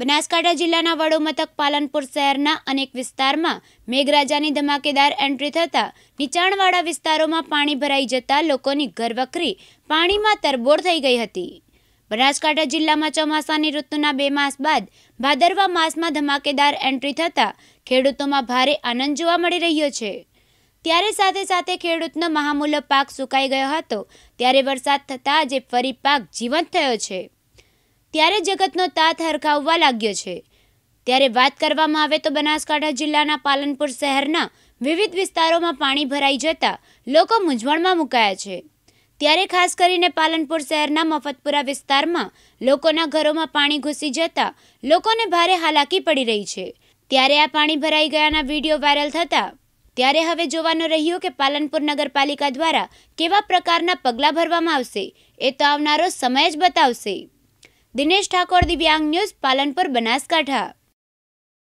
બનાસકાંઠા જિલ્લાના વડો મથક પાલનપુર શહેરના અનેક વિસ્તારમાં મેઘરાજાની ધમાકેદાર એન્ટ્રી થતાં નીચાણવાળા વિસ્તારોમાં પાણી ભરાઈ જતા લોકોની ઘરવખરી પાણીમાં તરબોળ થઈ ગઈ હતી બનાસકાંઠા જિલ્લામાં ચોમાસાની ઋતુના બે માસ બાદ ભાદરવા માસમાં ધમાકેદાર એન્ટ્રી થતાં ખેડૂતોમાં ભારે આનંદ જોવા મળી રહ્યો છે ત્યારે સાથે સાથે ખેડૂતનો મહામૂલ્ય પાક સુકાઈ ગયો હતો ત્યારે વરસાદ થતાં આજે ફરી પાક જીવંત થયો છે ત્યારે જગતનો તાત હરખાવવા લાગ્યો છે ત્યારે વાત કરવામાં આવે તો બનાસકાંઠા જિલ્લાના પાલનપુર શહેરના વિવિધ વિસ્તારોમાં પાણી ભરાઈ જતા લોકો મૂંઝવણમાં મુકાયા છે ત્યારે ખાસ કરીને પાલનપુર શહેરના મફતપુરા વિસ્તારમાં લોકોના ઘરોમાં પાણી ઘૂસી જતા લોકોને ભારે હાલાકી પડી રહી છે ત્યારે આ પાણી ભરાઈ ગયાના વિડીયો વાયરલ થતા ત્યારે હવે જોવાનું રહ્યું કે પાલનપુર નગરપાલિકા દ્વારા કેવા પ્રકારના પગલાં ભરવામાં આવશે એ તો આવનારો સમય જ બતાવશે દિનેશ ઠાકોર દિવ્યાંગ ન્યૂઝ પાલનપુર બનાસકાંઠા